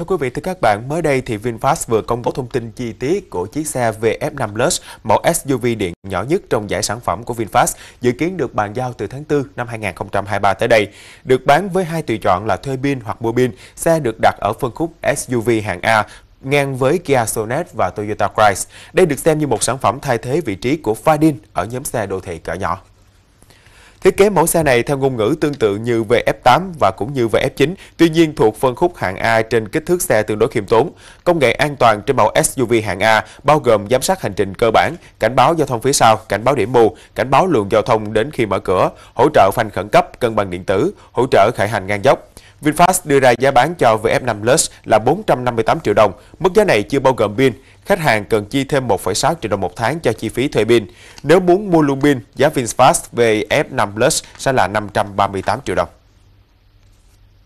Thưa quý vị, thưa các bạn, mới đây thì VinFast vừa công bố thông tin chi tiết của chiếc xe VF5 Plus, mẫu SUV điện nhỏ nhất trong giải sản phẩm của VinFast, dự kiến được bàn giao từ tháng 4 năm 2023 tới đây. Được bán với hai tùy chọn là thuê pin hoặc mua pin, xe được đặt ở phân khúc SUV hạng A ngang với Kia Sonet và Toyota Prius. Đây được xem như một sản phẩm thay thế vị trí của Fadin ở nhóm xe đô thị cỡ nhỏ. Thiết kế mẫu xe này theo ngôn ngữ tương tự như VF8 và cũng như VF9, tuy nhiên thuộc phân khúc hạng A trên kích thước xe tương đối khiêm tốn. Công nghệ an toàn trên mẫu SUV hạng A bao gồm giám sát hành trình cơ bản, cảnh báo giao thông phía sau, cảnh báo điểm mù, cảnh báo luồng giao thông đến khi mở cửa, hỗ trợ phanh khẩn cấp, cân bằng điện tử, hỗ trợ khởi hành ngang dốc. VinFast đưa ra giá bán cho VF5 Plus là 458 triệu đồng. Mức giá này chưa bao gồm pin. Khách hàng cần chi thêm 1,6 triệu đồng một tháng cho chi phí thuê pin. Nếu muốn mua luôn pin, giá VinFast VF5 Plus sẽ là 538 triệu đồng.